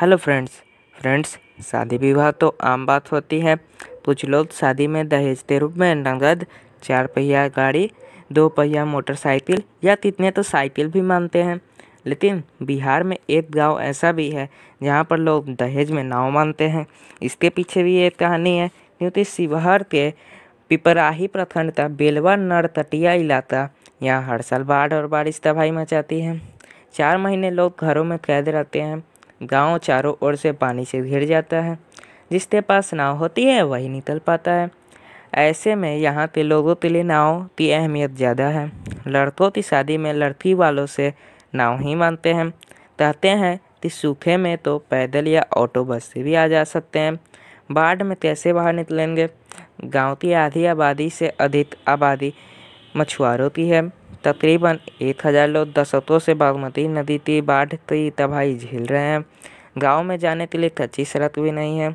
hello friends friends शादी विवाह तो आम बात होती है कुछ लोग शादी में दहेज के रूप में नगद चार पहिया गाड़ी दो पहिया मोटरसाइकिल या कितने तो साइकिल भी मानते हैं लेकिन बिहार में एक गांव ऐसा भी है जहां पर लोग दहेज में नाव मानते हैं इसके पीछे भी एक कहानी है क्योंकि शिवहर के पिपराही प्रखंड का बेलवा नरतटिया इलाका यहाँ हर साल बाढ़ और बारिश तबाही मचाती है चार महीने लोग घरों में कैद रहते हैं गांव चारों ओर से पानी से घिर जाता है जिसके पास नाव होती है वही निकल पाता है ऐसे में यहाँ के लोगों के लिए नाव की अहमियत ज़्यादा है लड़कों की शादी में लड़की वालों से नाव ही मानते हैं कहते हैं कि सूखे में तो पैदल या ऑटो बस से भी आ जा सकते हैं बाढ़ में कैसे बाहर निकलेंगे गांव की आधी आबादी से अधिक आबादी मछुआरों की है तकरीबन एक हज़ार लोग दशकों से बागमती नदी की बाढ़ की तबाही झेल रहे हैं गांव में जाने के लिए कच्ची सड़क भी नहीं है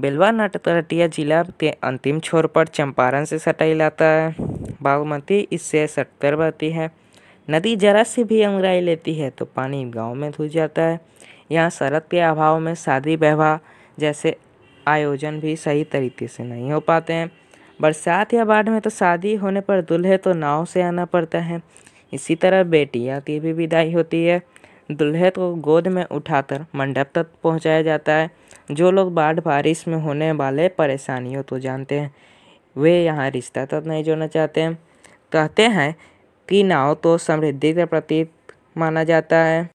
बिलवा नटकटिया जिला के अंतिम छोर पर चंपारण से सटा इलाका है बागमती इससे सटकर बहती है नदी जरा से भी अंगराई लेती है तो पानी गांव में घुस जाता है यहाँ सड़क के अभाव में शादी विवाह जैसे आयोजन भी सही तरीके से नहीं हो पाते हैं बरसात या बाढ़ में तो शादी होने पर दूल्हे तो नाव से आना पड़ता है इसी तरह बेटियाँ की भी विदाई होती है दूल्हे को गोद में उठाकर मंडप तक पहुँचाया जाता है जो लोग बाढ़ बारिश में होने वाले परेशानियों तो जानते हैं वे यहाँ रिश्ता तक तो नहीं जोड़ना चाहते हैं कहते हैं कि नाव तो समृद्धि का प्रतीक माना जाता है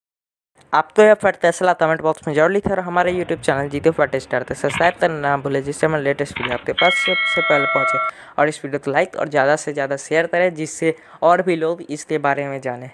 आप तो यह फट तैसला कमेंट बॉक्स में जरूर लिखें और हमारे यूट्यूब चैनल जीते फट स्टार थे सब्सक्राइब करना ना भूलें जिससे हमारे लेटेस्ट वीडियो आपके पास सबसे पहले पहुँचे और इस वीडियो को लाइक और ज़्यादा से ज़्यादा शेयर करें जिससे और भी लोग इसके बारे में जानें